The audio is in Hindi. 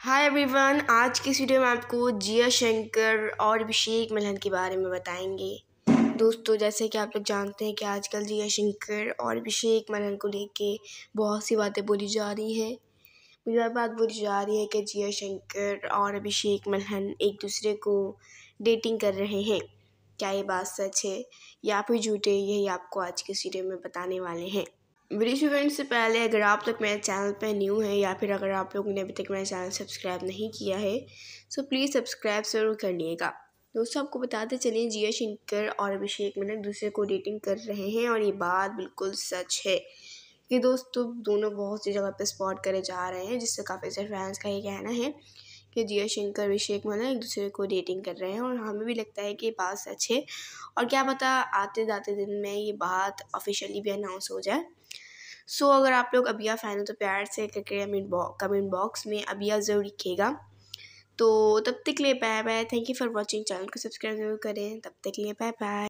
हाय एवरीवन आज की इस वीडियो में आपको जिया शंकर और अभिषेक मिलन के बारे में बताएंगे दोस्तों जैसे कि आप लोग जानते हैं कि आजकल जिया शंकर और अभिषेक मिलन को लेके बहुत सी बातें बोली जा रही हैं मुझे बात बोली जा रही है कि जिया शंकर और अभिषेक मिलन एक दूसरे को डेटिंग कर रहे हैं क्या ये बात सच है या फिर झूठे यही आपको आज के इस वीडियो में बताने वाले हैं ब्रिज इवेंट से पहले अगर आप तक मेरे चैनल पर न्यू हैं या फिर अगर आप लोगों ने अभी तक मेरा चैनल सब्सक्राइब नहीं किया है सो प्लीज़ सब्सक्राइब ज़रूर कर लिएगा दोस्तों आपको बताते चलें जिया शंकर और अभिषेक मैंने एक दूसरे को डेटिंग कर रहे हैं और ये बात बिल्कुल सच है कि दोस्तों दोनों बहुत सी जगह पर स्पॉट करे जा रहे हैं जिससे काफ़ी सारे फैंस का ये कहना है कि जिया शंकर अभिषेक मना एक दूसरे को डेटिंग कर रहे हैं और हमें भी लगता है कि ये बात सच है और क्या पता आते जाते दिन में ये बात ऑफिशियली भी अनाउंस हो जाए सो so, अगर आप लोग अबिया फ़ैन हो तो प्यार से करके कमेंट बॉक्स कमेंट बॉक्स में अबिया ज़रूर लिखेगा तो तब तक लिए bye bye thank you for watching channel को सब्सक्राइब जरूर करें तब तक लिए बाय बाय